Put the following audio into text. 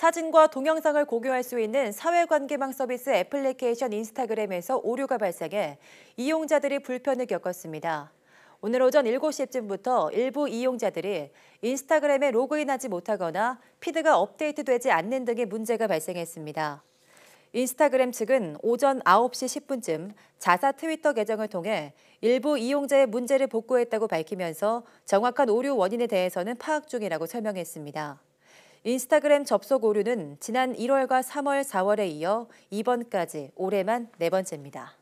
사진과 동영상을 공유할 수 있는 사회관계망 서비스 애플리케이션 인스타그램에서 오류가 발생해 이용자들이 불편을 겪었습니다. 오늘 오전 7시쯤부터 일부 이용자들이 인스타그램에 로그인하지 못하거나 피드가 업데이트되지 않는 등의 문제가 발생했습니다. 인스타그램 측은 오전 9시 10분쯤 자사 트위터 계정을 통해 일부 이용자의 문제를 복구했다고 밝히면서 정확한 오류 원인에 대해서는 파악 중이라고 설명했습니다. 인스타그램 접속 오류는 지난 1월과 3월, 4월에 이어 이번까지 올해만 네 번째입니다.